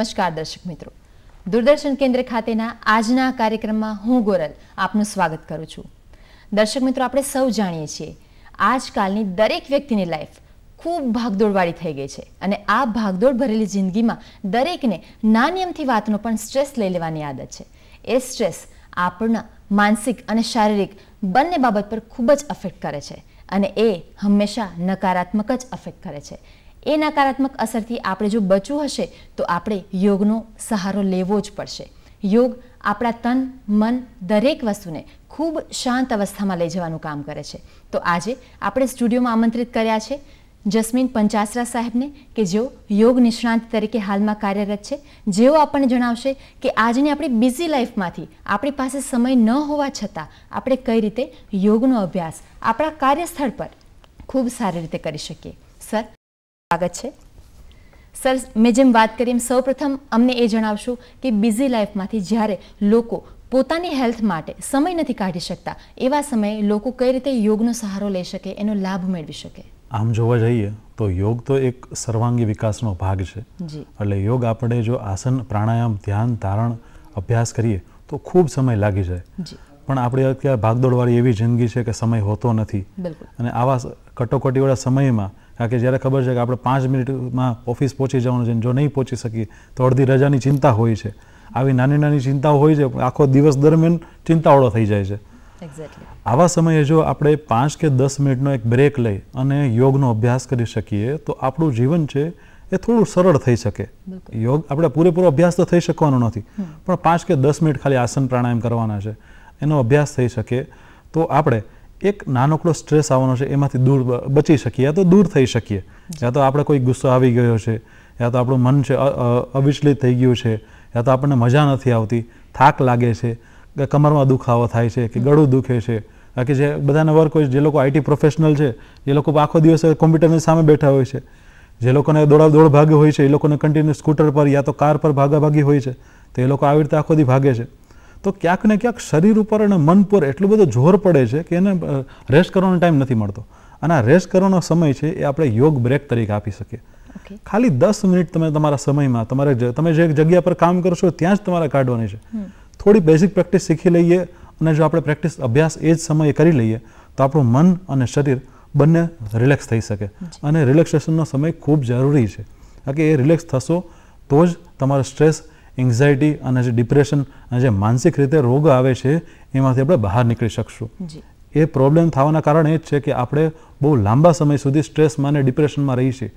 નમસ્કાર દર્શક મિત્રો દૂરદર્શન કેન્દ્ર ખાતેના આજના કાર્યક્રમમાં હું ગોરલ આપનું સ્વાગત કરું છું દર્શક મિત્રો આપણે સૌ જાણીએ છીએ આજકાલની દરેક વ્યક્તિની લાઈફ ખૂબ ભાગદોડવાળી થઈ ગઈ છે અને આ ભાગદોડ ભરેલી જિંદગીમાં દરેકને નાનિયમથી વાતનો પણ સ્ટ્રેસ લઈ લેવાની આદત છે એ સ્ટ્રેસ આપણા માનસિક અને શારીરિક બંને બાબત પર ખૂબ જ અફેક્ટ કરે છે અને એ હંમેશા નકારાત્મક જ અફેક્ટ કરે છે એ નકારાત્મક અસરથી આપણે જો બચવું હશે તો આપણે યોગનો સહારો લેવો જ પડશે યોગ આપણા તન મન દરેક વસ્તુને ખૂબ શાંત અવસ્થામાં લઈ જવાનું કામ કરે છે તો આજે આપણે સ્ટુડિયોમાં આમંત્રિત કર્યા છે જસ્મીન પંચાસરા સાહેબને કે જેઓ યોગ નિષ્ણાંત તરીકે હાલમાં કાર્યરત છે જેઓ આપણને જણાવશે કે આજની આપણી બિઝી લાઈફમાંથી આપણી પાસે સમય ન હોવા છતાં આપણે કઈ રીતે યોગનો અભ્યાસ આપણા કાર્યસ્થળ પર ખૂબ સારી રીતે કરી શકીએ સર સ્વાગત છે સર મેં જેમ વાત કરી એમ સૌપ્રથમ અમને એ જણાવશું કે બિઝી લાઈફમાંથી જ્યારે લોકો પોતાની હેલ્થ માટે સમય નથી કાઢી શકતા એવા સમયે લોકો કઈ રીતે યોગનો સહારો લઈ શકે એનો લાભ મેળવી શકે આમ જોવા જઈએ તો યોગ તો એક સર્વાંગી વિકાસનો ભાગ છે એટલે યોગ આપણે જો આસન પ્રાણાયામ ધ્યાન ધારણ અભ્યાસ કરીએ તો ખૂબ સમય લાગી જાય પણ આપણે અત્યારે ભાગદોડવાળી એવી જિંદગી છે કે સમય હોતો નથી અને આવા કટોકટીવાળા સમયમાં કારણ કે જ્યારે ખબર છે કે આપણે પાંચ મિનિટમાં ઓફિસ પહોંચી જવાનું છે જો નહીં પહોંચી શકીએ તો અડધી રજાની ચિંતા હોય છે આવી નાની નાની ચિંતાઓ હોય છે આખો દિવસ દરમિયાન ચિંતાઓળો થઈ જાય છે આવા સમયે જો આપણે પાંચ કે દસ મિનિટનો એક બ્રેક લઈ અને યોગનો અભ્યાસ કરી શકીએ તો આપણું જીવન છે એ થોડું સરળ થઈ શકે યોગ આપણે પૂરેપૂરો અભ્યાસ તો થઈ શકવાનો નથી પણ પાંચ કે દસ મિનિટ ખાલી આસન પ્રાણાયામ કરવાના છે એનો અભ્યાસ થઈ શકે તો આપણે એક નાનકડો સ્ટ્રેસ આવવાનો છે એમાંથી દૂર બચી શકીએ યા તો દૂર થઈ શકીએ યા તો આપણે કોઈ ગુસ્સો આવી ગયો છે યા તો આપણું મન છે અવિચલિત થઈ ગયું છે યા તો આપણને મજા નથી આવતી થાક લાગે છે કમરમાં દુખાવો થાય છે કે ગળું દુખે છે બાકી જે બધાના વર્ક હોય જે લોકો આઈટી પ્રોફેશનલ છે એ લોકો આખો દિવસ કોમ્પ્યુટરની સામે બેઠા હોય છે જે લોકોને દોડા દોડ ભાગ્યો હોય છે એ લોકોને કન્ટિન્યુ સ્કૂટર પર યા તો કાર પર ભાગા ભાગી હોય છે તો એ લોકો આવી રીતે આખો દી ભાગે છે તો ક્યાંક ને ક્યાંક શરીર ઉપર અને મન પર એટલું બધું જોર પડે છે કે એને રેસ્ટ કરવાનો ટાઈમ નથી મળતો અને આ રેસ્ટ કરવાનો સમય છે એ આપણે યોગ બ્રેક તરીકે આપી શકીએ ખાલી દસ મિનિટ તમે તમારા સમયમાં તમારે તમે જે જગ્યા પર કામ કરશો ત્યાં જ તમારે કાઢવાની છે થોડી બેઝિક પ્રેક્ટિસ શીખી લઈએ અને જો આપણે પ્રેક્ટિસ અભ્યાસ એ જ સમયે કરી લઈએ તો આપણું મન અને શરીર બંને રિલેક્સ થઈ શકે અને રિલેક્સેશનનો સમય ખૂબ જરૂરી છે કારણ કે એ રિલેક્સ થશો તો જ તમારો સ્ટ્રેસ એન્ઝાયટી અને જે ડિપ્રેશન અને જે માનસિક રીતે રોગ આવે છે એમાંથી આપણે બહાર નીકળી શકશું એ પ્રોબ્લેમ થવાના કારણ જ છે કે આપણે બહુ લાંબા સમય સુધી સ્ટ્રેસમાં અને ડિપ્રેશનમાં રહી છીએ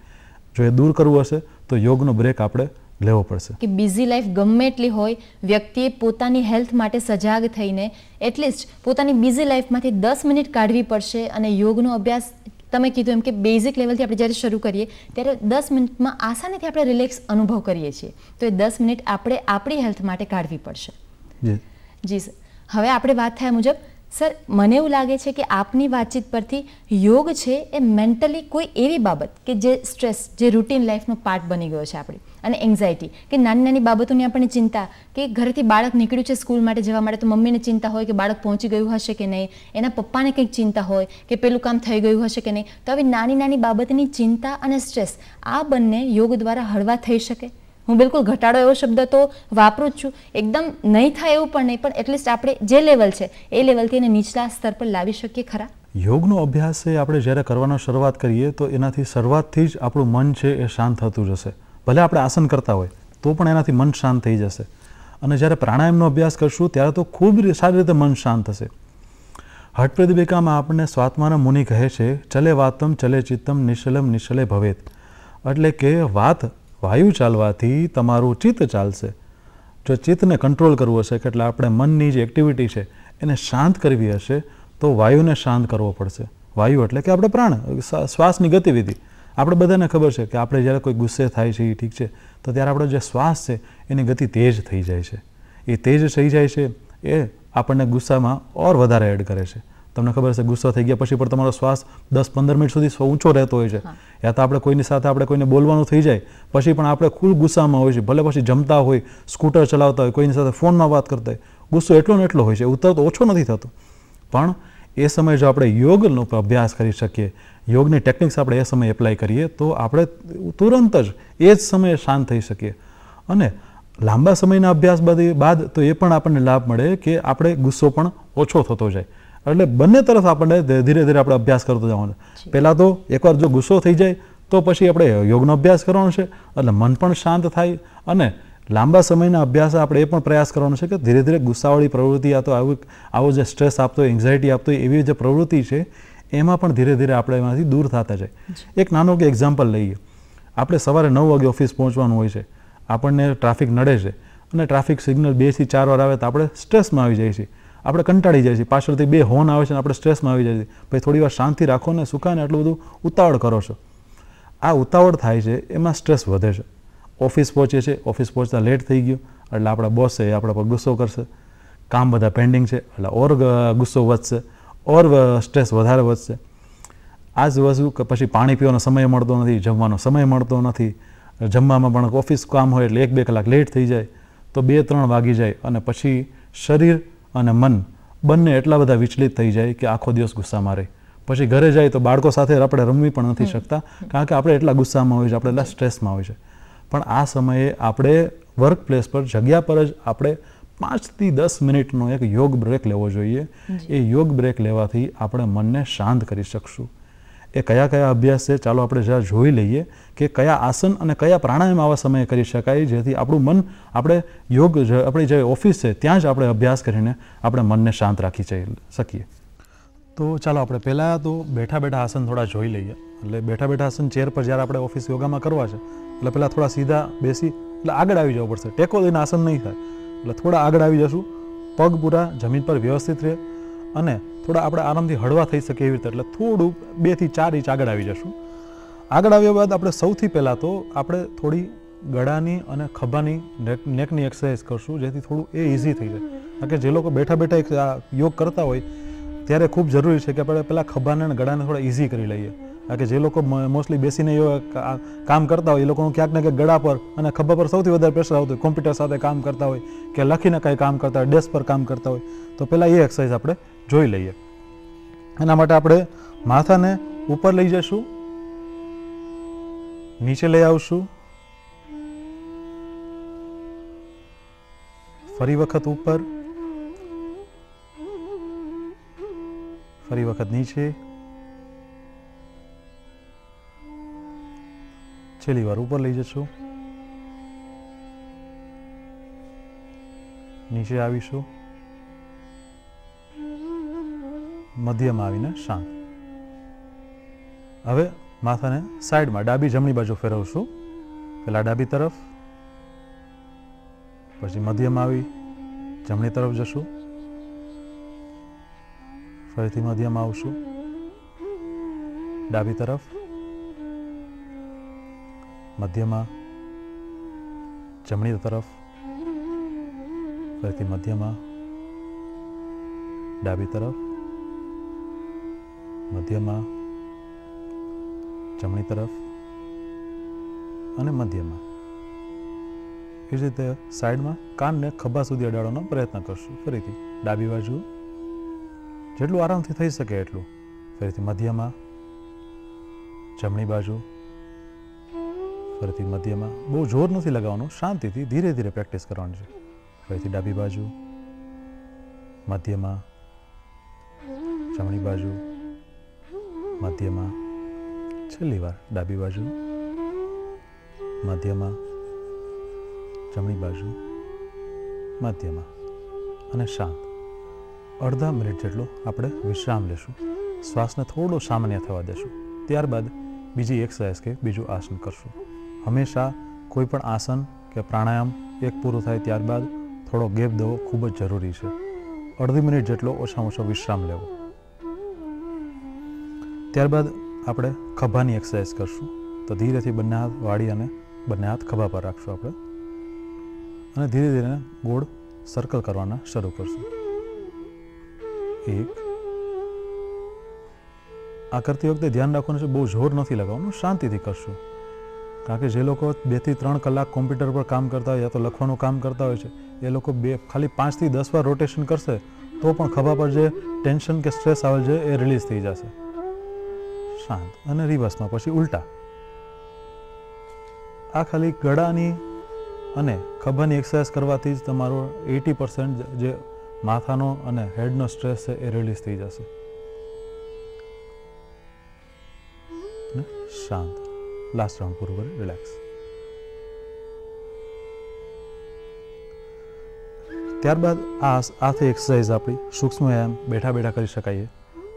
જો એ દૂર કરવું હશે તો યોગનો બ્રેક આપણે લેવો પડશે કે બિઝી લાઈફ ગમે એટલી હોય વ્યક્તિએ પોતાની હેલ્થ માટે સજાગ થઈને એટલીસ્ટ પોતાની બિઝી લાઈફમાંથી દસ મિનિટ કાઢવી પડશે અને યોગનો અભ્યાસ તમે કીધું એમ કે બેઝિક લેવલથી આપણે જ્યારે શરૂ કરીએ ત્યારે દસ મિનિટમાં આસાનીથી આપણે રિલેક્સ અનુભવ કરીએ છીએ તો એ દસ મિનિટ આપણે આપણી હેલ્થ માટે કાઢવી પડશે જી સર હવે આપણે વાત થયા મુજબ સર મને એવું લાગે છે કે આપની વાતચીત પરથી યોગ છે એ મેન્ટલી કોઈ એવી બાબત કે જે સ્ટ્રેસ જે રૂટીન લાઈફનો પાર્ટ બની ગયો છે આપણી અને એન્ઝાયટી કે નાની નાની બાબતોની આપણને ચિંતા કે ઘરેથી બાળક નીકળ્યું છે સ્કૂલ માટે જવા માટે તો મમ્મીને ચિંતા હોય કે બાળક પહોંચી ગયું હશે કે નહીં એના પપ્પાને કંઈક ચિંતા હોય કે પેલું કામ થઈ ગયું હશે કે નહીં તો આવી નાની નાની બાબતની ચિંતા અને સ્ટ્રેસ આ બંને યોગ દ્વારા હળવા થઈ શકે હું બિલકુલ ઘટાડો એવો શબ્દ તો વાપરું જ છું એકદમ નહીં થાય એવું પણ નહીં પણ એટલીસ્ટ આપણે જે લેવલ છે એ લેવલથી એને નીચલા સ્તર પર લાવી શકીએ ખરા યોગનો અભ્યાસ એ આપણે જ્યારે કરવાનો શરૂઆત કરીએ તો એનાથી શરૂઆતથી જ આપણું મન છે એ શાંત થતું જશે ભલે આપણે આસન કરતા હોય તો પણ એનાથી મન શાંત થઈ જશે અને જ્યારે પ્રાણાયામનો અભ્યાસ કરશું ત્યારે તો ખૂબ સારી રીતે મન શાંત થશે હટપ્રદીપિકામાં આપણને સ્વાત્માના મુનિ કહે છે ચલે વાતમ ચલે ચિત્તમ નિશલમ નિશલે ભવેત એટલે કે વાત વાયુ ચાલવાથી તમારું ચિત્ત ચાલશે જો ચિત્તને કંટ્રોલ કરવું હશે કે એટલે આપણે મનની જે એક્ટિવિટી છે એને શાંત કરવી હશે તો વાયુને શાંત કરવો પડશે વાયુ એટલે કે આપણે પ્રાણ શ્વાસની ગતિવિધિ આપણે બધાને ખબર છે કે આપણે જ્યારે કોઈ ગુસ્સે થાય છે એ ઠીક છે તો ત્યારે આપણો જે શ્વાસ છે એની ગતિ તેજ થઈ જાય છે એ તેજ થઈ જાય છે એ આપણને ગુસ્સામાં ઓર વધારે એડ કરે છે તમને ખબર છે ગુસ્સો થઈ ગયા પછી પણ તમારો શ્વાસ દસ પંદર મિનિટ સુધી ઊંચો રહેતો હોય છે યા તો આપણે કોઈની સાથે આપણે કોઈને બોલવાનું થઈ જાય પછી પણ આપણે ફૂલ ગુસ્સામાં હોય છે ભલે પછી જમતા હોય સ્કૂટર ચલાવતા હોય કોઈની સાથે ફોનમાં વાત કરતા હોય ગુસ્સો એટલો ને એટલો હોય છે ઉતરતો ઓછો નથી થતો પણ એ સમયે જો આપણે યોગનો અભ્યાસ કરી શકીએ યોગની ટેકનિક્સ આપણે એ સમયે એપ્લાય કરીએ તો આપણે તુરંત જ એ જ સમયે શાંત થઈ શકીએ અને લાંબા સમયના અભ્યાસ બાદ બાદ તો એ પણ આપણને લાભ મળે કે આપણે ગુસ્સો પણ ઓછો થતો જાય એટલે બંને તરફ આપણને ધીરે ધીરે આપણે અભ્યાસ કરતો જવાનો પહેલાં તો એકવાર જો ગુસ્સો થઈ જાય તો પછી આપણે યોગનો અભ્યાસ કરવાનો છે એટલે મન પણ શાંત થાય અને લાંબા સમયના અભ્યાસ આપણે એ પણ પ્રયાસ કરવાનો છે કે ધીરે ધીરે ગુસ્સાવાળી પ્રવૃત્તિ આ તો આવું આવો જે સ્ટ્રેસ આપતો હોય એન્ઝાયટી આપતો એવી જે પ્રવૃત્તિ છે એમાં પણ ધીરે ધીરે આપણે એમાંથી દૂર થતા જાય એક નાનો કે એક્ઝામ્પલ લઈએ આપણે સવારે નવ વાગે ઓફિસ પહોંચવાનું હોય છે આપણને ટ્રાફિક નડે છે અને ટ્રાફિક સિગ્નલ બેથી ચાર વાર આવે તો આપણે સ્ટ્રેસમાં આવી જાય છીએ આપણે કંટાળી જાય છે પાછળથી બે હોન આવે છે ને આપણે સ્ટ્રેસમાં આવી જાય છે પછી થોડી વાર શાંતિ રાખો ને સુકાને આટલું બધું ઉતાવળ કરો છો આ ઉતાવળ થાય છે એમાં સ્ટ્રેસ વધે છે ઓફિસ પહોંચે છે ઓફિસ પહોંચતા લેટ થઈ ગયું એટલે આપણા બોસે આપણા પર ગુસ્સો કરશે કામ બધા પેન્ડિંગ છે એટલે ઓર ગુસ્સો વધશે ઓર સ્ટ્રેસ વધારે વધશે આ જ વસ્તુ પછી પાણી પીવાનો સમય મળતો નથી જમવાનો સમય મળતો નથી જમવામાં પણ ઓફિસ કામ હોય એટલે એક બે કલાક લેટ થઈ જાય તો બે ત્રણ વાગી જાય અને પછી શરીર અને મન બંને એટલા બધા વિચલિત થઈ જાય કે આખો દિવસ ગુસ્સામાં રહે પછી ઘરે જાય તો બાળકો સાથે આપણે રમવી પણ નથી શકતા કારણ કે આપણે એટલા ગુસ્સામાં હોય છે આપણે એટલા સ્ટ્રેસમાં હોય છે પણ આ સમયે આપણે વર્ક પ્લેસ પર જગ્યા પર જ આપણે પાંચથી દસ મિનિટનો એક યોગ બ્રેક લેવો જોઈએ એ યોગ બ્રેક લેવાથી આપણે મનને શાંત કરી શકશું એ કયા કયા અભ્યાસ છે ચાલો આપણે જરા જોઈ લઈએ કે કયા આસન અને કયા પ્રાણાયામ આવા સમયે કરી શકાય જેથી આપણું મન આપણે યોગ આપણી જે ઓફિસ છે ત્યાં જ આપણે અભ્યાસ કરીને આપણે મનને શાંત રાખી શકીએ તો ચાલો આપણે પહેલાં તો બેઠા બેઠા આસન થોડા જોઈ લઈએ એટલે બેઠા બેઠા આસન ચેર પર જ્યારે આપણે ઓફિસ યોગામાં કરવા છે એટલે પહેલાં થોડા સીધા બેસી એટલે આગળ આવી જવું પડશે ટેકો દઈને આસન નહીં થાય એટલે થોડા આગળ આવી જશું પગ પૂરા જમીન પર વ્યવસ્થિત રહે અને થોડા આપણે આરામથી હળવા થઈ શકીએ એવી રીતે એટલે થોડું બેથી ચાર ઇંચ આગળ આવી જશું આગળ આવ્યા બાદ આપણે સૌથી પહેલાં તો આપણે થોડી ગળાની અને ખભાની નેક નેકની એક્સરસાઇઝ કરશું જેથી થોડું એ ઇઝી થઈ જાય કારણ કે જે લોકો બેઠા બેઠા યોગ કરતા હોય ત્યારે ખૂબ જરૂરી છે કે આપણે પહેલાં ખભાને અને ગળાને થોડા ઇઝી કરી લઈએ કે જે લોકો મોસ્ટલી બેસીને એ કામ કરતા હોય એ લોકોનું ક્યાંક ને ક્યાંક ગળા પર અને ખભા પર સૌથી વધારે પ્રેશર આવતું હોય કોમ્પ્યુટર સાથે કામ કરતા હોય કે લખીને કંઈ કામ કરતા હોય ડેસ્ક પર કામ કરતા હોય તો પહેલાં એ એક્સરસાઇઝ આપણે જોઈ લઈએ એના માટે આપણે માથાને ઉપર લઈ જઈશું નીચે લઈ આવશું ફરી વખત ઉપર ફરી વખત નીચે છેલ્લી વાર ઉપર લઈ જશું નીચે આવીશું મધ્યમાં આવીને શાંત હવે માથાને સાઈડમાં ડાબી જમણી બાજુ ફેરવશું પહેલાં ડાબી તરફ પછી મધ્યમાં આવી જમણી તરફ જશું ફરીથી મધ્યમાં આવશું ડાબી તરફ મધ્યમાં જમણી તરફ ફરીથી મધ્યમાં ડાબી તરફ મધ્યમાં જમણી તરફ અને મધ્યમાં એ જ રીતે સાઈડમાં કાનને ખભા સુધી અડાડવાનો પ્રયત્ન કરશું ફરીથી ડાબી બાજુ જેટલું આરામથી થઈ શકે એટલું ફરીથી મધ્યમાં જમણી બાજુ ફરીથી મધ્યમાં બહુ જોર નથી લગાવવાનું શાંતિથી ધીરે ધીરે પ્રેક્ટિસ કરવાની છે ફરીથી ડાબી બાજુ મધ્યમાં જમણી બાજુ મધ્યમાં છેલ્લી વાર ડાબી બાજુ મધ્યમાં જમણી બાજુ મધ્યમાં અને શાંત અડધા મિનિટ જેટલો આપણે વિશ્રામ લેશું શ્વાસને થોડો સામાન્ય થવા દેશું ત્યારબાદ બીજી એક્સરસાઇઝ કે બીજું આસન કરશું હંમેશા કોઈ પણ આસન કે પ્રાણાયામ એક પૂરું થાય ત્યારબાદ થોડો ગેપ દેવો ખૂબ જ જરૂરી છે અડધી મિનિટ જેટલો ઓછામાં ઓછો વિશ્રામ લેવો ત્યારબાદ આપણે ખભાની એક્સરસાઇઝ કરશું તો ધીરેથી બંને હાથ વાળી અને બંને હાથ ખભા પર રાખશું આપણે અને ધીરે ધીરે ગોળ સર્કલ કરવાના શરૂ કરશું એક આ કરતી વખતે ધ્યાન રાખવાનું છે બહુ જોર નથી લગાવવાનું શાંતિથી કરશું કારણ કે જે લોકો બેથી ત્રણ કલાક કોમ્પ્યુટર પર કામ કરતા હોય યા તો લખવાનું કામ કરતા હોય છે એ લોકો બે ખાલી પાંચથી દસ વાર રોટેશન કરશે તો પણ ખભા પર જે ટેન્શન કે સ્ટ્રેસ આવે છે એ રિલીઝ થઈ જશે શાંત અને રિવર્સમાં પછી ઉલટા આ ખાલી ગળાની અને ખભાની એક્સરસાઇઝ કરવાથી જ તમારો એટી પર્સન્ટ જે માથાનો અને હેડનો સ્ટ્રેસ છે એ રિલીઝ થઈ જશે શાંત last round pour over relax ત્યારબાદ આ આ થઈ એક્સરસાઇઝ આપણી સૂક્ષ્મ વ્યાયામ બેઠા બેઠા કરી શકાય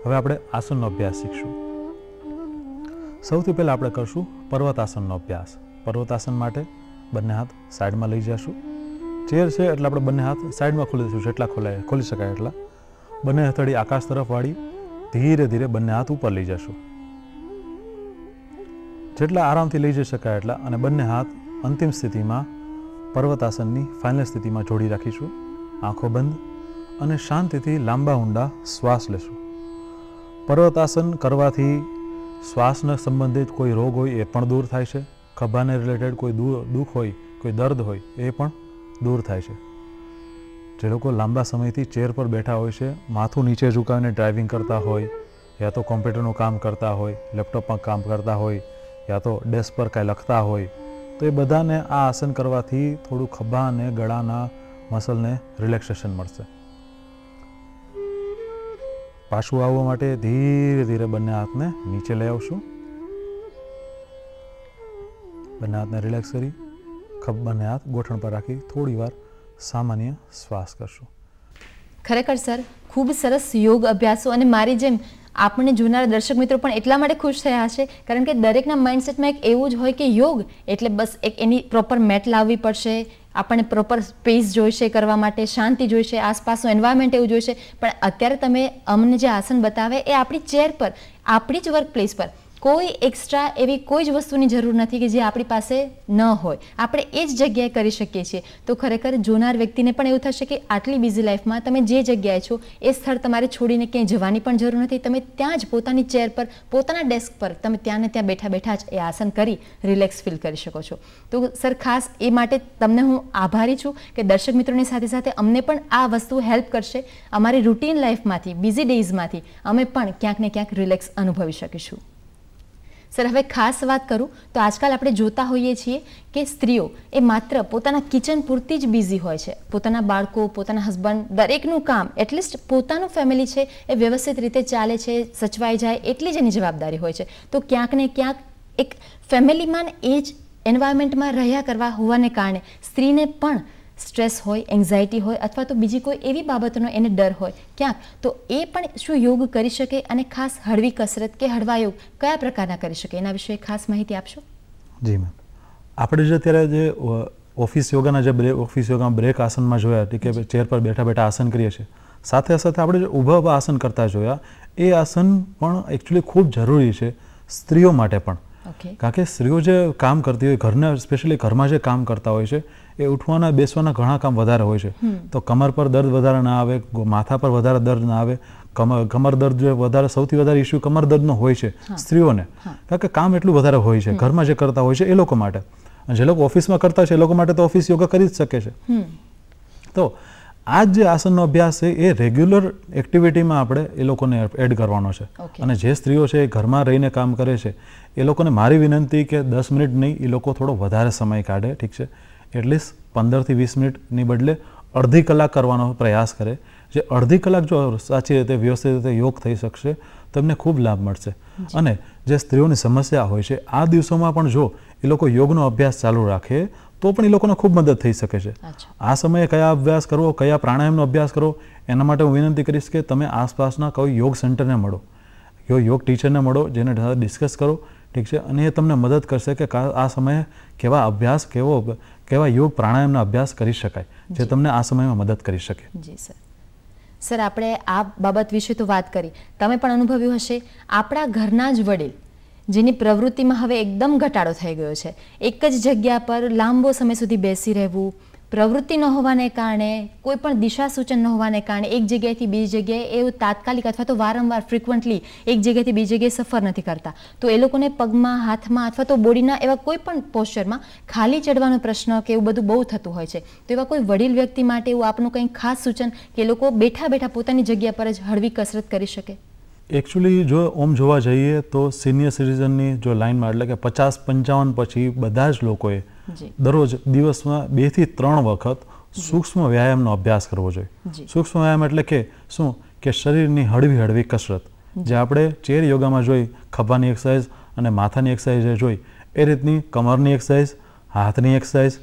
હવે આપણે આસનનો અભ્યાસ શીખશું સૌથી પહેલાં આપણે કરશું પર્વતાસનનો અભ્યાસ પર્વતાસન માટે બંને હાથ સાઈડમાં લઈ જશું ચેર છે એટલે આપણે બંને હાથ સાઈડમાં ખોલી દઈશું જેટલા ખોલાય ખોલી શકાય એટલા બંને હથેળી આકાશ તરફ વાળી ધીરે ધીરે બંને હાથ ઉપર લઈ જશું જેટલા આરામથી લઈ જઈ શકાય એટલા અને બંને હાથ અંતિમ સ્થિતિમાં પર્વતાસનની ફાઇનલ સ્થિતિમાં જોડી રાખીશું આંખો બંધ અને શાંતિથી લાંબા ઊંડા શ્વાસ લેશું પર્વતાસન કરવાથી શ્વાસને સંબંધિત કોઈ રોગ હોય એ પણ દૂર થાય છે ખભાને રિલેટેડ કોઈ દુઃખ હોય કોઈ દર્દ હોય એ પણ દૂર થાય છે જે લોકો લાંબા સમયથી ચેર પર બેઠા હોય છે માથું નીચે ઝુકાવીને ડ્રાઇવિંગ કરતા હોય યા તો કોમ્પ્યુટરનું કામ કરતા હોય લેપટોપમાં કામ કરતા હોય યા તો ડેસ્ક પર કાંઈ લખતા હોય તો એ બધાને આ આસન કરવાથી થોડું ખભા અને ગળાના મસલને રિલેક્સેશન મળશે પાછું આવવા માટે ધીરે ધીરે બંને હાથને નીચે લઈ આવશું બંને હાથને રિલેક્સ કરી ખભ બંને હાથ ગોઠણ પર રાખી થોડી વાર સામાન્ય શ્વાસ કરશું ખરેખર સર ખૂબ સરસ યોગ અભ્યાસો અને મારી જેમ આપણને જોનારા દર્શક મિત્રો પણ એટલા માટે ખુશ થયા હશે કારણ કે દરેકના માઇન્ડસેટમાં એક એવું જ હોય કે યોગ એટલે બસ એક એની પ્રોપર મેટ લાવવી પડશે આપણને પ્રોપર સ્પેસ જોઈશે કરવા માટે શાંતિ જોઈશે આસપાસનું એન્વાયરમેન્ટ એવું જોઈશે પણ અત્યારે તમે અમને જે આસન બતાવે એ આપણી ચેર પર આપણી જ વર્ક પ્લેસ પર કોઈ એક્સ્ટ્રા એવી કોઈ જ વસ્તુની જરૂર નથી કે જે આપણી પાસે ન હોય આપણે એ જ જગ્યાએ કરી શકીએ છીએ તો ખરેખર જોનાર વ્યક્તિને પણ એવું થશે કે આટલી બિઝી લાઈફમાં તમે જે જગ્યાએ છો એ સ્થળ તમારે છોડીને ક્યાંય જવાની પણ જરૂર નથી તમે ત્યાં જ પોતાની ચેર પર પોતાના ડેસ્ક પર તમે ત્યાં ને ત્યાં બેઠા બેઠા જ એ આસન કરી રિલેક્સ ફીલ કરી શકો છો તો સર ખાસ એ માટે તમને હું આભારી છું કે દર્શક મિત્રોની સાથે સાથે અમને પણ આ વસ્તુ હેલ્પ કરશે અમારી રૂટીન લાઈફમાંથી બિઝી ડેઝમાંથી અમે પણ ક્યાંક ને ક્યાંક રિલેક્સ અનુભવી શકીશું સર હવે ખાસ વાત કરું તો આજકાલ આપણે જોતા હોઈએ છીએ કે સ્ત્રીઓ એ માત્ર પોતાના કિચન પૂરતી જ બિઝી હોય છે પોતાના બાળકો પોતાના હસબન્ડ દરેકનું કામ એટલીસ્ટ પોતાનું ફેમિલી છે એ વ્યવસ્થિત રીતે ચાલે છે સચવાઈ જાય એટલી જ એની જવાબદારી હોય છે તો ક્યાંક ને ક્યાંક એક ફેમિલીમાં એ જ એન્વાયરમેન્ટમાં રહ્યા કરવા હોવાને કારણે સ્ત્રીને પણ સ્ટ્રેસ હોય એન્ઝાયટી હોય અથવા તો બીજી કોઈ એવી બાબતનો એને ડર હોય ક્યાંક તો એ પણ શું યોગ કરી શકે અને ખાસ હળવી કસરત કે હળવા યોગ કયા પ્રકારના કરી શકે એના વિશે ખાસ માહિતી આપશો જી મેમ આપણે જે અત્યારે જે ઓફિસ યોગાના જે બ્રેક ઓફિસ યોગા બ્રેક આસનમાં જોયા કે ચેર પર બેઠા બેઠા આસન કરીએ છીએ સાથે સાથે આપણે જે ઊભા ઊભા આસન કરતા જોયા એ આસન પણ એકચ્યુઅલી ખૂબ જરૂરી છે સ્ત્રીઓ માટે પણ કારણ કે સ્ત્રીઓ જે કામ કરતી હોય ઘરના સ્પેશિયલી ઘરમાં જે કામ કરતા હોય છે એ ઉઠવાના બેસવાના ઘણા કામ વધારે હોય છે તો કમર પર દર્દ વધારે ના આવે માથા પર વધારે દર્દ ના આવે કમર કમર દર્દ જે વધારે સૌથી વધારે ઇસ્યુ કમર દર્દનો હોય છે સ્ત્રીઓને કારણ કે કામ એટલું વધારે હોય છે ઘરમાં જે કરતા હોય છે એ લોકો માટે જે લોકો ઓફિસમાં કરતા છે એ લોકો માટે તો ઓફિસ યોગા કરી જ શકે છે તો આ જે આસનનો અભ્યાસ છે એ રેગ્યુલર એક્ટિવિટીમાં આપણે એ લોકોને એડ કરવાનો છે અને જે સ્ત્રીઓ છે એ ઘરમાં રહીને કામ કરે છે એ લોકોને મારી વિનંતી કે દસ મિનિટ નહીં એ લોકો થોડો વધારે સમય કાઢે ઠીક છે એટલીસ્ટ પંદરથી વીસ મિનિટની બદલે અડધી કલાક કરવાનો પ્રયાસ કરે જે અડધી કલાક જો સાચી રીતે વ્યવસ્થિત રીતે યોગ થઈ શકશે તો એમને ખૂબ લાભ મળશે અને જે સ્ત્રીઓની સમસ્યા હોય છે આ દિવસોમાં પણ જો એ લોકો યોગનો અભ્યાસ ચાલુ રાખે તો પણ એ લોકોને ખૂબ મદદ થઈ શકે છે આ સમયે કયા અભ્યાસ કરવો કયા પ્રાણાયામનો અભ્યાસ કરવો એના માટે હું વિનંતી કરીશ કે તમે આસપાસના કોઈ યોગ સેન્ટરને મળો યોગ ટીચરને મળો જેને ડિસ્કસ કરો ઠીક છે અને એ તમને મદદ કરશે કે આ સમયે કેવા અભ્યાસ કેવો કેવા યોગ પ્રાણાયામનો અભ્યાસ કરી શકાય જે તમને આ સમયમાં મદદ કરી શકે જી સર સર આપણે આ બાબત વિશે તો વાત કરી તમે પણ અનુભવ્યું હશે આપણા ઘરના જ વડીલ જેની પ્રવૃત્તિમાં હવે એકદમ ઘટાડો થઈ ગયો છે એક જ જગ્યા પર લાંબો સમય સુધી બેસી રહેવું પ્રવૃત્તિ ન હોવાને કારણે કોઈ પણ દિશા સૂચન ન હોવાને કારણે એક જગ્યાએથી બીજી જગ્યાએ એવું તાત્કાલિક અથવા તો વારંવાર ફ્રિકવન્ટલી એક જગ્યાએથી બીજી જગ્યાએ સફર નથી કરતા તો એ લોકોને પગમાં હાથમાં અથવા તો બોડીના એવા કોઈ પણ પોસ્ચરમાં ખાલી ચડવાનો પ્રશ્ન કે એવું બધું બહુ થતું હોય છે તો એવા કોઈ વડીલ વ્યક્તિ માટે એવું આપનું કંઈ ખાસ સૂચન કે લોકો બેઠા બેઠા પોતાની જગ્યા પર જ હળવી કસરત કરી શકે એકચ્યુઅલી જો ઓમ જોવા જઈએ તો સિનિયર સિટીઝનની જો લાઇનમાં એટલે કે પચાસ પંચાવન પછી બધા જ લોકોએ દરરોજ દિવસમાં બેથી ત્રણ વખત સૂક્ષ્મ વ્યાયામનો અભ્યાસ કરવો જોઈએ સૂક્ષ્મ વ્યાયામ એટલે કે શું કે શરીરની હળવી હળવી કસરત જે આપણે ચેર યોગામાં જોઈ ખભાની એક્સરસાઇઝ અને માથાની એક્સરસાઇઝ જોઈ એ રીતની કમરની એક્સરસાઇઝ હાથની એક્સરસાઇઝ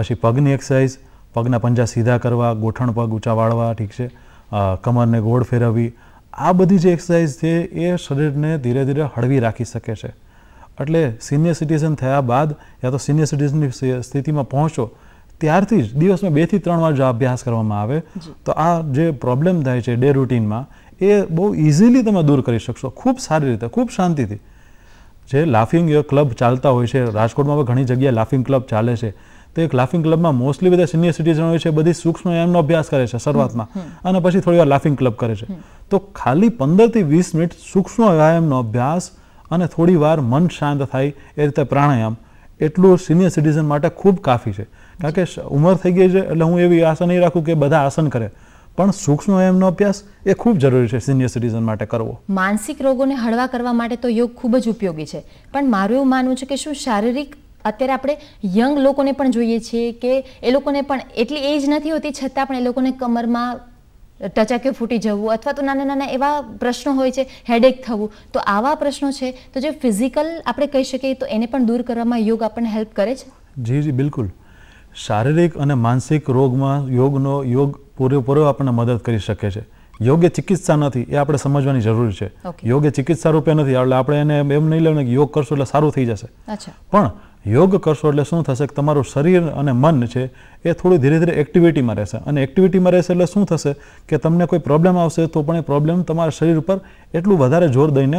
પછી પગની એક્સરસાઇઝ પગના પંજા સીધા કરવા ગોઠણ પગ ઊંચા વાળવા ઠીક છે કમરને ગોળ ફેરવવી આ બધી જે એક્સરસાઇઝ છે એ શરીરને ધીરે ધીરે હળવી રાખી શકે છે એટલે સિનિયર સિટીઝન થયા બાદ યા તો સિનિયર સિટીઝનની સ્થિતિમાં પહોંચો ત્યારથી જ દિવસમાં બેથી ત્રણ વાર જો અભ્યાસ કરવામાં આવે તો આ જે પ્રોબ્લેમ થાય છે ડે રૂટીનમાં એ બહુ ઇઝીલી તમે દૂર કરી શકશો ખૂબ સારી રીતે ખૂબ શાંતિથી જે લાફિંગ ક્લબ ચાલતા હોય છે રાજકોટમાં ઘણી જગ્યાએ લાફિંગ ક્લબ ચાલે છે તો એક લાફિંગ ક્લબમાં મોસ્ટલી બધા સિનિયર સિટીઝન હોય છે બધી સૂક્ષ્મ એમનો અભ્યાસ કરે છે શરૂઆતમાં અને પછી થોડી વાર લાફિંગ ક્લબ કરે છે તો ખાલી પંદરથી વીસ મિનિટ સૂક્ષ્મ વ્યાયામનો અભ્યાસ અને થોડી વાર મન શાંત થાય એ રીતે પ્રાણાયામ એટલું સિનિયર સિટીઝન માટે ખૂબ કાફી છે કારણ કે ઉંમર થઈ ગઈ છે એટલે હું એવી આસન નહીં રાખું કે બધા આસન કરે પણ સૂક્ષ્મ વ્યાયામનો અભ્યાસ એ ખૂબ જરૂરી છે સિનિયર સિટીઝન માટે કરવો માનસિક રોગોને હળવા કરવા માટે તો યોગ ખૂબ જ ઉપયોગી છે પણ મારું એવું માનવું છે કે શું શારીરિક અત્યારે આપણે યંગ લોકોને પણ જોઈએ છીએ કે એ લોકોને પણ એટલી એજ નથી હોતી છતાં પણ એ લોકોને કમરમાં ટચાકે ફૂટી જવું અથવા તો નાના નાના એવા પ્રશ્નો હોય છે હેડેક થવું તો આવા પ્રશ્નો છે તો જે ફિઝિકલ આપણે કહી શકીએ તો એને પણ દૂર કરવામાં યોગ આપણને હેલ્પ કરે છે જી જી બિલકુલ શારીરિક અને માનસિક રોગમાં યોગનો યોગ પૂરેપૂરો આપણને મદદ કરી શકે છે યોગ્ય ચિકિત્સા નથી એ આપણે સમજવાની જરૂર છે યોગ્ય ચિકિત્સા રૂપે નથી એટલે આપણે એને એમ નહીં લેવું કે યોગ કરશું એટલે સારું થઈ જશે પણ યોગ કરશો એટલે શું થશે કે તમારું શરીર અને મન છે એ થોડું ધીરે ધીરે એક્ટિવિટીમાં રહેશે અને એક્ટિવિટીમાં રહેશે એટલે શું થશે કે તમને કોઈ પ્રોબ્લેમ આવશે તો પણ એ પ્રોબ્લેમ તમારા શરીર ઉપર એટલું વધારે જોર દઈને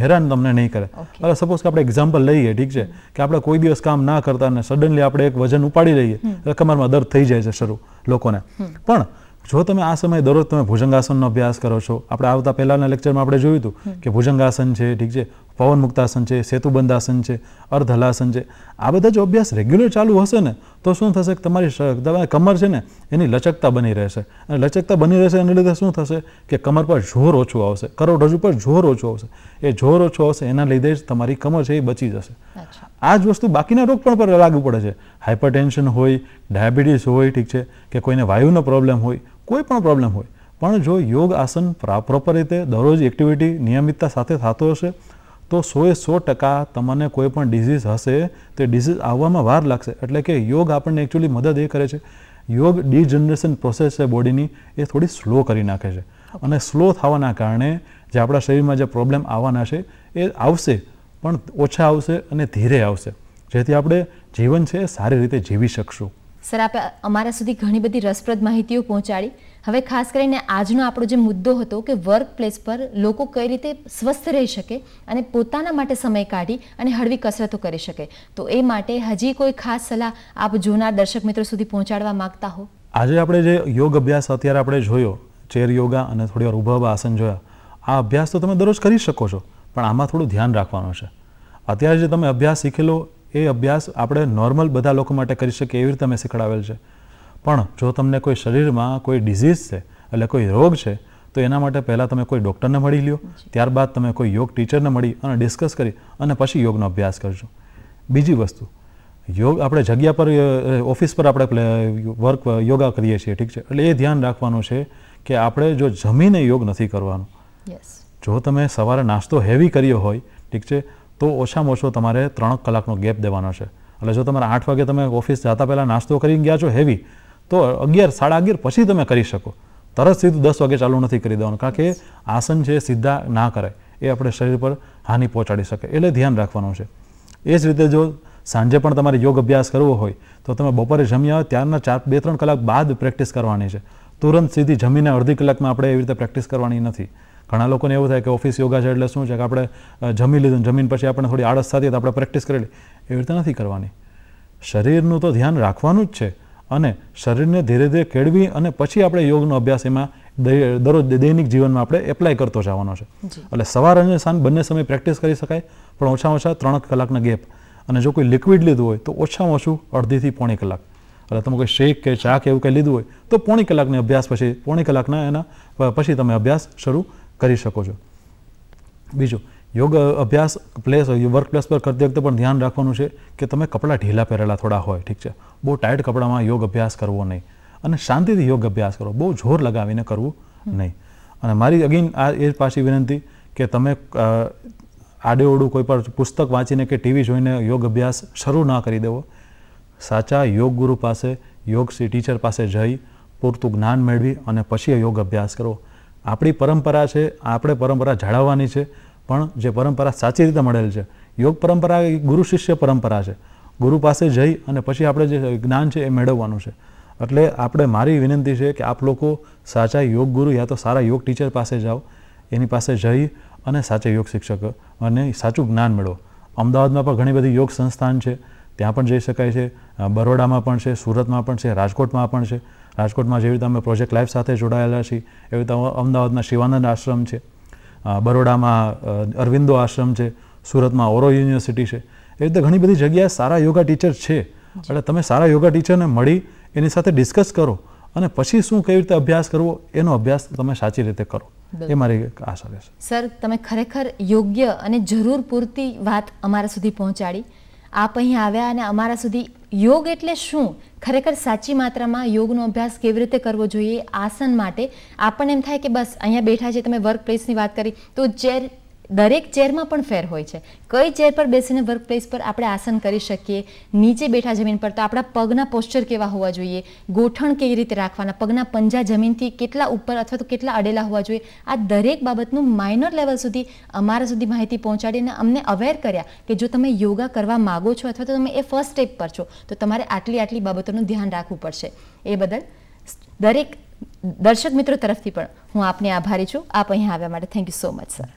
હેરાન તમને નહીં કરે એટલે સપોઝ કે આપણે એક્ઝામ્પલ લઈએ ઠીક છે કે આપણે કોઈ દિવસ કામ ના કરતા ને સડનલી આપણે એક વજન ઉપાડી લઈએ એટલે કમરમાં દર્દ થઈ જાય છે શરૂ લોકોને પણ જો તમે આ સમયે દરરોજ તમે ભુજંગાસનનો અભ્યાસ કરો છો આપણે આવતા પહેલાના લેક્ચરમાં આપણે જોયું હતું કે ભુજંગાસન છે ઠીક છે પવન મુક્તાસન છે સેતુબંધાસન છે અર્ધલાસન છે આ બધા જો અભ્યાસ રેગ્યુલર ચાલુ હશે ને તો શું થશે કે તમારી કમર છે ને એની લચકતા બની રહેશે અને લચકતા બની રહેશે એને લીધે શું થશે કે કમર પર જોર ઓછું આવશે કરોડરજ્જુ પર જોર ઓછું આવશે એ જોર ઓછું આવશે એના લીધે જ તમારી કમર છે એ બચી જશે આ જ વસ્તુ બાકીના રોગ પણ પર લાગુ પડે છે હાઇપરટેન્શન હોય ડાયાબિટીસ હોય ઠીક છે કે કોઈને વાયુનો પ્રોબ્લેમ હોય કોઈ પણ પ્રોબ્લેમ હોય પણ જો યોગ આસન પ્રોપર રીતે દરરોજ એક્ટિવિટી નિયમિતતા સાથે થતો હશે તો સોએ સો ટકા તમને કોઈ પણ ડિઝીઝ હશે તે ડિઝીઝ આવવામાં વાર લાગશે એટલે કે યોગ આપણને એકચ્યુઅલી મદદ એ કરે છે યોગ ડીજનરેશન પ્રોસેસ છે બોડીની એ થોડી સ્લો કરી નાખે છે અને સ્લો થવાના કારણે જે આપણા શરીરમાં જે પ્રોબ્લેમ આવવાના છે એ આવશે પણ ઓછા આવશે અને ધીરે આવશે જેથી આપણે જીવન છે સારી રીતે જીવી શકશું સર આપે અમારા સુધી ઘણી બધી રસપ્રદ માહિતીઓ પહોંચાડી હવે ખાસ કરીને આજનો આપણો જે મુદ્દો હતો કે વર્ક પ્લેસ પર લોકો કઈ રીતે સ્વસ્થ રહી શકે અને પોતાના માટે સમય કાઢી અને હળવી કસરતો કરી શકે તો એ માટે હજી કોઈ ખાસ સલાહ આપ જોનાર દર્શક મિત્રો સુધી પહોંચાડવા માંગતા હો આજે આપણે જે યોગ અભ્યાસ અત્યારે આપણે જોયો ચેર યોગા અને થોડી વાર ઉભા આસન જોયા આ અભ્યાસ તો તમે દરરોજ કરી શકો છો પણ આમાં થોડું ધ્યાન રાખવાનું છે અત્યારે જે તમે અભ્યાસ શીખેલો એ અભ્યાસ આપણે નોર્મલ બધા લોકો માટે કરી શકીએ એવી રીતે અમે શીખડાવેલ છે પણ જો તમને કોઈ શરીરમાં કોઈ ડિઝીઝ છે એટલે કોઈ રોગ છે તો એના માટે પહેલાં તમે કોઈ ડૉક્ટરને મળી લ્યો ત્યારબાદ તમે કોઈ યોગ ટીચરને મળી અને ડિસ્કસ કરી અને પછી યોગનો અભ્યાસ કરજો બીજી વસ્તુ યોગ આપણે જગ્યા પર ઓફિસ પર આપણે વર્ક યોગા કરીએ છીએ ઠીક છે એટલે એ ધ્યાન રાખવાનું છે કે આપણે જો જમીને યોગ નથી કરવાનો જો તમે સવારે નાસ્તો હેવી કર્યો હોય ઠીક છે તો ઓછામાં ઓછો તમારે ત્રણ કલાકનો ગેપ દેવાનો છે એટલે જો તમારે આઠ વાગે તમે ઓફિસ જતા પહેલાં નાસ્તો કરીને ગયા છો હેવી તો અગિયાર સાડા અગિયાર પછી તમે કરી શકો તરત સીધું દસ વાગે ચાલુ નથી કરી દેવાનું કારણ કે આસન છે સીધા ના કરાય એ આપણે શરીર પર હાનિ પહોંચાડી શકે એટલે ધ્યાન રાખવાનું છે એ જ રીતે જો સાંજે પણ તમારે યોગ અભ્યાસ કરવો હોય તો તમે બપોરે જમી આવે ત્યારના ચાર બે ત્રણ કલાક બાદ પ્રેક્ટિસ કરવાની છે તુરંત સીધી જમીને અડધી કલાકમાં આપણે એવી રીતે પ્રેક્ટિસ કરવાની નથી ઘણા લોકોને એવું થાય કે ઓફિસ યોગા છે એટલે શું છે કે આપણે જમી લીધું જમીન પછી આપણે થોડી આળસ થતી તો આપણે પ્રેક્ટિસ કરેલી એવી રીતે નથી કરવાની શરીરનું તો ધ્યાન રાખવાનું જ છે અને શરીરને ધીરે ધીરે કેળવી અને પછી આપણે યોગનો અભ્યાસ એમાં દરરોજ દૈનિક જીવનમાં આપણે એપ્લાય કરતો જવાનો છે એટલે સવાર અને સાંજ બંને સમયે પ્રેક્ટિસ કરી શકાય પણ ઓછામાં ઓછા ત્રણ કલાકના ગેપ અને જો કોઈ લિક્વિડ લીધું હોય તો ઓછામાં ઓછું અડધીથી પોણી કલાક એટલે તમે કોઈ શેક કે ચા કે એવું કંઈ લીધું હોય તો પોણી કલાકને અભ્યાસ પછી પોણી કલાકના એના પછી તમે અભ્યાસ શરૂ કરી શકો છો બીજું યોગ અભ્યાસ પ્લેસ વર્ક પ્લેસ પર કરતી વખતે પણ ધ્યાન રાખવાનું છે કે તમે કપડાં ઢીલા પહેરેલા થોડા હોય ઠીક છે બહુ ટાઈટ કપડામાં યોગ અભ્યાસ કરવો નહીં અને શાંતિથી યોગ અભ્યાસ કરો બહુ જોર લગાવીને કરવું નહીં અને મારી અગીન આ એ પાછી વિનંતી કે તમે આડેઓડું કોઈ પણ પુસ્તક વાંચીને કે ટીવી જોઈને યોગ અભ્યાસ શરૂ ના કરી દેવો સાચા યોગ ગુરુ પાસે યોગ ટીચર પાસે જઈ પૂરતું જ્ઞાન મેળવી અને પછી યોગ અભ્યાસ કરો આપણી પરંપરા છે આપણે પરંપરા જાળવવાની છે પણ જે પરંપરા સાચી રીતે મળેલ છે યોગ પરંપરા એ ગુરુ શિષ્ય પરંપરા છે ગુરુ પાસે જઈ અને પછી આપણે જે જ્ઞાન છે એ મેળવવાનું છે એટલે આપણે મારી વિનંતી છે કે આપ લોકો સાચા યોગ ગુરુ યા તો સારા યોગ ટીચર પાસે જાઓ એની પાસે જઈ અને સાચા યોગ શિક્ષક અને સાચું જ્ઞાન મેળવો અમદાવાદમાં પણ ઘણી બધી યોગ સંસ્થાન છે ત્યાં પણ જઈ શકાય છે બરોડામાં પણ છે સુરતમાં પણ છે રાજકોટમાં પણ છે રાજકોટમાં જેવી રીતે અમે પ્રોજેક્ટ લાઈફ સાથે જોડાયેલા છીએ એવી રીતે અમદાવાદમાં શિવાનંદ આશ્રમ છે બરોડામાં અરવિંદો આશ્રમ છે સુરતમાં ઓરો યુનિવર્સિટી છે એ રીતે ઘણી બધી જગ્યાએ સારા યોગા ટીચર છે એટલે તમે સારા યોગા ટીચરને મળી એની સાથે ડિસ્કસ કરો અને પછી શું કેવી રીતે અભ્યાસ કરવો એનો અભ્યાસ તમે સાચી રીતે કરો એ મારી આશા રહેશે સર તમે ખરેખર યોગ્ય અને જરૂર પૂરતી વાત અમારા સુધી પહોંચાડી આપ અહીં આવ્યા અને અમારા સુધી યોગ એટલે શું ખરેખર સાચી માત્રામાં યોગનો અભ્યાસ કેવી રીતે કરવો જોઈએ આસન માટે આપણને એમ થાય કે બસ અહીંયા બેઠા છે તમે વર્ક પ્લેસની વાત કરી તો જે દરેક ચેરમાં પણ ફેર હોય છે કઈ ચેર પર બેસીને વર્ક પ્લેસ પર આપણે આસન કરી શકીએ નીચે બેઠા જમીન પર તો આપણા પગના પોસ્ચર કેવા હોવા જોઈએ ગોઠણ કેવી રીતે રાખવાના પગના પંજા જમીનથી કેટલા ઉપર અથવા તો કેટલા અડેલા હોવા જોઈએ આ દરેક બાબતનું માઇનર લેવલ સુધી અમારા સુધી માહિતી પહોંચાડીને અમને અવેર કર્યા કે જો તમે યોગા કરવા માગો છો અથવા તો તમે એ ફર્સ્ટ સ્ટેપ પર છો તો તમારે આટલી આટલી બાબતોનું ધ્યાન રાખવું પડશે એ બદલ દરેક દર્શક મિત્રો તરફથી પણ હું આપને આભારી છું આપ અહીંયા આવ્યા માટે thank you so much sir